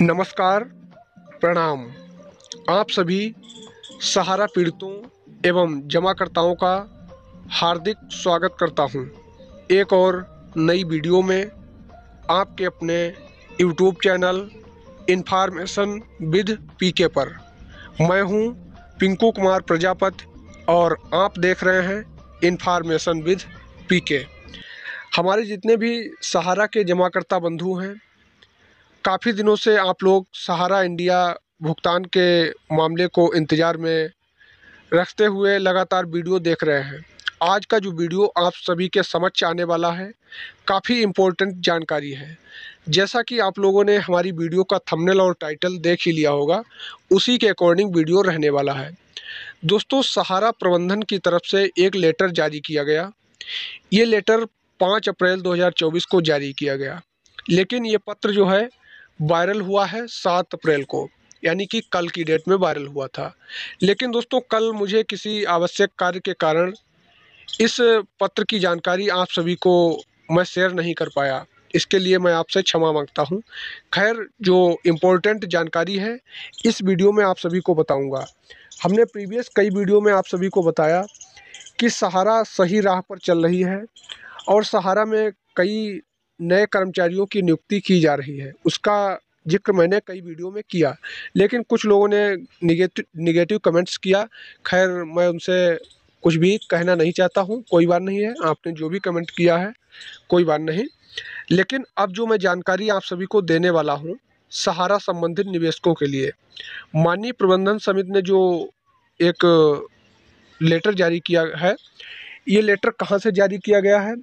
नमस्कार प्रणाम आप सभी सहारा पीड़ितों एवं जमाकर्ताओं का हार्दिक स्वागत करता हूं एक और नई वीडियो में आपके अपने YouTube channel information with PK पर मैं हूं पिंकू कुमार प्रजापत और आप देख रहे हैं इन्फॉर्मेशन विद पीके हमारे जितने भी सहारा के जमाकर्ता बंधु हैं काफ़ी दिनों से आप लोग सहारा इंडिया भुगतान के मामले को इंतज़ार में रखते हुए लगातार वीडियो देख रहे हैं आज का जो वीडियो आप सभी के समझ आने वाला है काफ़ी इम्पोर्टेंट जानकारी है जैसा कि आप लोगों ने हमारी वीडियो का थंबनेल और टाइटल देख ही लिया होगा उसी के अकॉर्डिंग वीडियो रहने वाला है दोस्तों सहारा प्रबंधन की तरफ से एक लेटर जारी किया गया ये लेटर 5 अप्रैल 2024 को जारी किया गया लेकिन ये पत्र जो है वायरल हुआ है सात अप्रैल को यानी कि कल की डेट में वायरल हुआ था लेकिन दोस्तों कल मुझे किसी आवश्यक कार्य के कारण इस पत्र की जानकारी आप सभी को मैं शेयर नहीं कर पाया इसके लिए मैं आपसे क्षमा मांगता हूं। खैर जो इम्पोर्टेंट जानकारी है इस वीडियो में आप सभी को बताऊंगा। हमने प्रीवियस कई वीडियो में आप सभी को बताया कि सहारा सही राह पर चल रही है और सहारा में कई नए कर्मचारियों की नियुक्ति की जा रही है उसका जिक्र मैंने कई वीडियो में किया लेकिन कुछ लोगों ने निगेटिव निगेटिव कमेंट्स किया खैर मैं उनसे कुछ भी कहना नहीं चाहता हूँ कोई बात नहीं है आपने जो भी कमेंट किया है कोई बात नहीं लेकिन अब जो मैं जानकारी आप सभी को देने वाला हूँ सहारा संबंधित निवेशकों के लिए माननीय प्रबंधन समिति ने जो एक लेटर जारी किया है ये लेटर कहाँ से जारी किया गया है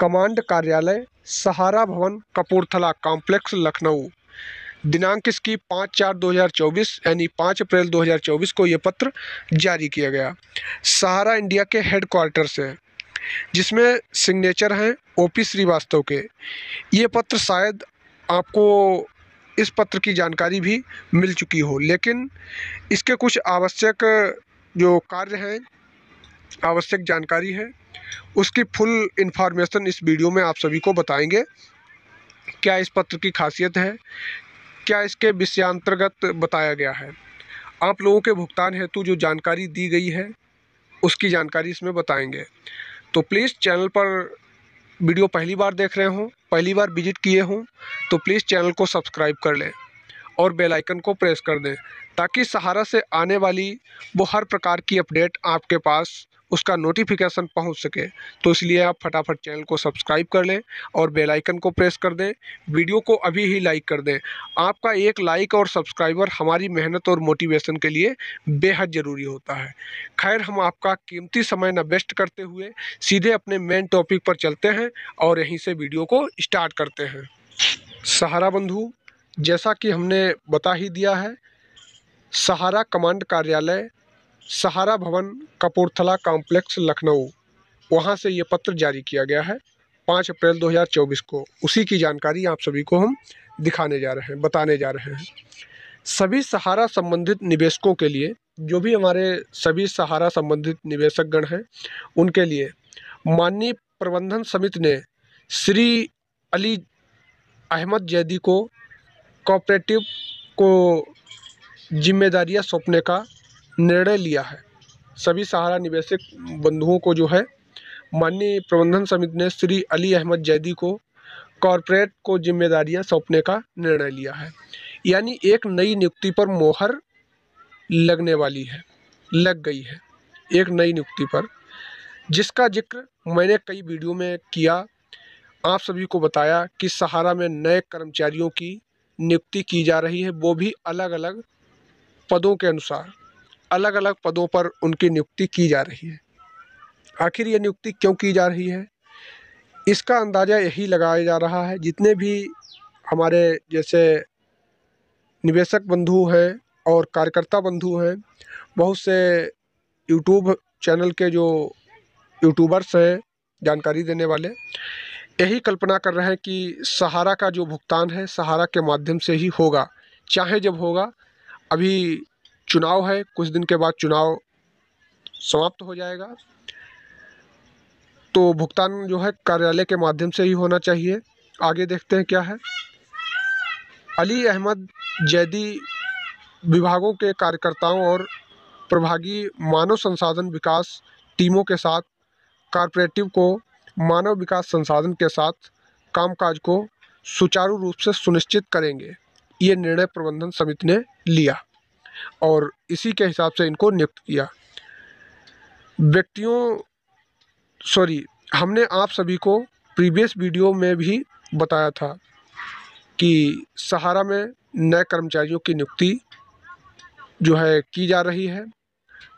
कमांड कार्यालय सहारा भवन कपूरथला कॉम्प्लेक्स लखनऊ दिनांक इसकी पाँच चार 2024 यानी पाँच अप्रैल 2024 को ये पत्र जारी किया गया सहारा इंडिया के हेड क्वार्टर से जिसमें सिग्नेचर हैं ओ पी श्रीवास्तव के ये पत्र शायद आपको इस पत्र की जानकारी भी मिल चुकी हो लेकिन इसके कुछ आवश्यक जो कार्य हैं आवश्यक जानकारी है उसकी फुल इन्फॉर्मेशन इस वीडियो में आप सभी को बताएंगे क्या इस पत्र की खासियत है क्या इसके विषयांतर्गत बताया गया है आप लोगों के भुगतान हेतु जो जानकारी दी गई है उसकी जानकारी इसमें बताएंगे तो प्लीज़ चैनल पर वीडियो पहली बार देख रहे हों पहली बार विजिट किए हों तो प्लीज़ चैनल को सब्सक्राइब कर लें और बेल आइकन को प्रेस कर दें ताकि सहारा से आने वाली वो हर प्रकार की अपडेट आपके पास उसका नोटिफिकेशन पहुंच सके तो इसलिए आप फटाफट चैनल को सब्सक्राइब कर लें और बेल आइकन को प्रेस कर दें वीडियो को अभी ही लाइक कर दें आपका एक लाइक और सब्सक्राइबर हमारी मेहनत और मोटिवेशन के लिए बेहद ज़रूरी होता है खैर हम आपका कीमती समय न वेस्ट करते हुए सीधे अपने मेन टॉपिक पर चलते हैं और यहीं से वीडियो को स्टार्ट करते हैं सहारा बंधु जैसा कि हमने बता ही दिया है सहारा कमांड कार्यालय सहारा भवन कपूरथला कॉम्प्लेक्स लखनऊ वहाँ से ये पत्र जारी किया गया है पाँच अप्रैल 2024 को उसी की जानकारी आप सभी को हम दिखाने जा रहे हैं बताने जा रहे हैं सभी सहारा संबंधित निवेशकों के लिए जो भी हमारे सभी सहारा संबंधित निवेशकगण हैं उनके लिए माननीय प्रबंधन समिति ने श्री अली अहमद जैदी को कोऑपरेटिव को जिम्मेदारियां सौंपने का निर्णय लिया है सभी सहारा निवेशक बंधुओं को जो है माननीय प्रबंधन समिति ने श्री अली अहमद जैदी को कॉरपोरेट को जिम्मेदारियां सौंपने का निर्णय लिया है यानी एक नई नियुक्ति पर मोहर लगने वाली है लग गई है एक नई नियुक्ति पर जिसका जिक्र मैंने कई वीडियो में किया आप सभी को बताया कि सहारा में नए कर्मचारियों की नियुक्ति की जा रही है वो भी अलग अलग पदों के अनुसार अलग अलग पदों पर उनकी नियुक्ति की जा रही है आखिर ये नियुक्ति क्यों की जा रही है इसका अंदाज़ा यही लगाया जा रहा है जितने भी हमारे जैसे निवेशक बंधु हैं और कार्यकर्ता बंधु हैं बहुत से यूट्यूब चैनल के जो यूट्यूबर्स हैं जानकारी देने वाले यही कल्पना कर रहे हैं कि सहारा का जो भुगतान है सहारा के माध्यम से ही होगा चाहे जब होगा अभी चुनाव है कुछ दिन के बाद चुनाव समाप्त हो जाएगा तो भुगतान जो है कार्यालय के माध्यम से ही होना चाहिए आगे देखते हैं क्या है अली अहमद जैदी विभागों के कार्यकर्ताओं और प्रभागी मानव संसाधन विकास टीमों के साथ कारपोरेटिव को मानव विकास संसाधन के साथ कामकाज को सुचारू रूप से सुनिश्चित करेंगे ये निर्णय प्रबंधन समिति ने लिया और इसी के हिसाब से इनको नियुक्त किया व्यक्तियों सॉरी हमने आप सभी को प्रीवियस वीडियो में भी बताया था कि सहारा में नए कर्मचारियों की नियुक्ति जो है की जा रही है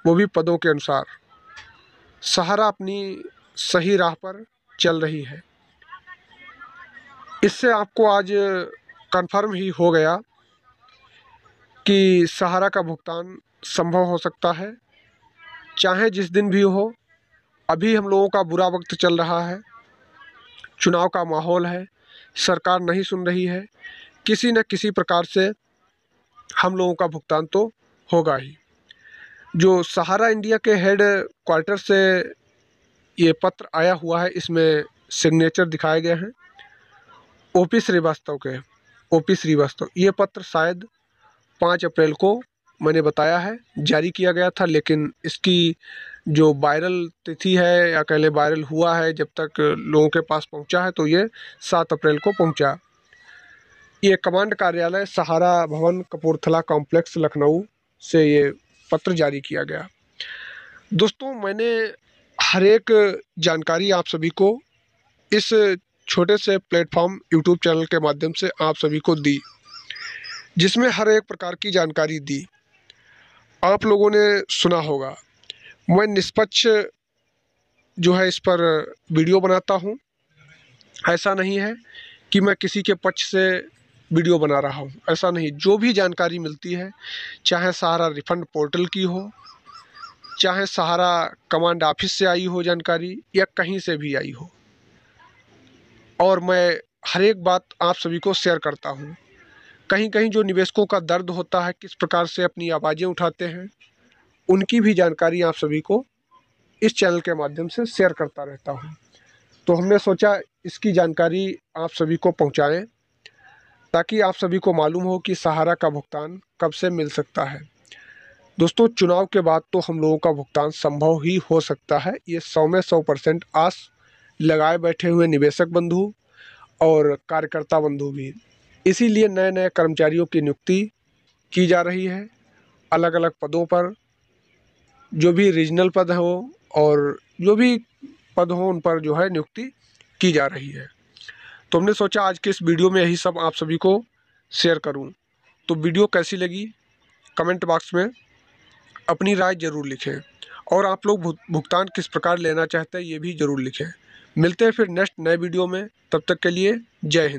वो भी पदों के अनुसार सहारा अपनी सही राह पर चल रही है इससे आपको आज कंफर्म ही हो गया कि सहारा का भुगतान संभव हो सकता है चाहे जिस दिन भी हो अभी हम लोगों का बुरा वक्त चल रहा है चुनाव का माहौल है सरकार नहीं सुन रही है किसी न किसी प्रकार से हम लोगों का भुगतान तो होगा ही जो सहारा इंडिया के हेड क्वार्टर से ये पत्र आया हुआ है इसमें सिग्नेचर दिखाए गए हैं ओ पी श्रीवास्तव के ओ पी श्रीवास्तव ये पत्र शायद पाँच अप्रैल को मैंने बताया है जारी किया गया था लेकिन इसकी जो वायरल तिथि है या कह लें वायरल हुआ है जब तक लोगों के पास पहुंचा है तो ये सात अप्रैल को पहुंचा ये कमांड कार्यालय सहारा भवन कपूरथला कॉम्प्लेक्स लखनऊ से ये पत्र जारी किया गया दोस्तों मैंने हर एक जानकारी आप सभी को इस छोटे से प्लेटफॉर्म यूट्यूब चैनल के माध्यम से आप सभी को दी जिसमें हर एक प्रकार की जानकारी दी आप लोगों ने सुना होगा मैं निष्पक्ष जो है इस पर वीडियो बनाता हूँ ऐसा नहीं है कि मैं किसी के पक्ष से वीडियो बना रहा हूँ ऐसा नहीं जो भी जानकारी मिलती है चाहे सहारा रिफंड पोर्टल की हो चाहे सहारा कमांड ऑफिस से आई हो जानकारी या कहीं से भी आई हो और मैं हर एक बात आप सभी को शेयर करता हूँ कहीं कहीं जो निवेशकों का दर्द होता है किस प्रकार से अपनी आवाज़ें उठाते हैं उनकी भी जानकारी आप सभी को इस चैनल के माध्यम से शेयर करता रहता हूँ तो हमने सोचा इसकी जानकारी आप सभी को पहुँचाएँ ताकि आप सभी को मालूम हो कि सहारा का भुगतान कब से मिल सकता है दोस्तों चुनाव के बाद तो हम लोगों का भुगतान संभव ही हो सकता है ये सौ में सौ परसेंट आस लगाए बैठे हुए निवेशक बंधु और कार्यकर्ता बंधु भी इसीलिए नए नए कर्मचारियों की नियुक्ति की जा रही है अलग अलग पदों पर जो भी रीजनल पद हो और जो भी पद हो उन पर जो है नियुक्ति की जा रही है तो हमने सोचा आज के इस वीडियो में यही सब आप सभी को शेयर करूं तो वीडियो कैसी लगी कमेंट बॉक्स में अपनी राय ज़रूर लिखें और आप लोग भुगतान किस प्रकार लेना चाहते हैं ये भी ज़रूर लिखें मिलते हैं फिर नेक्स्ट नए वीडियो में तब तक के लिए जय हिंद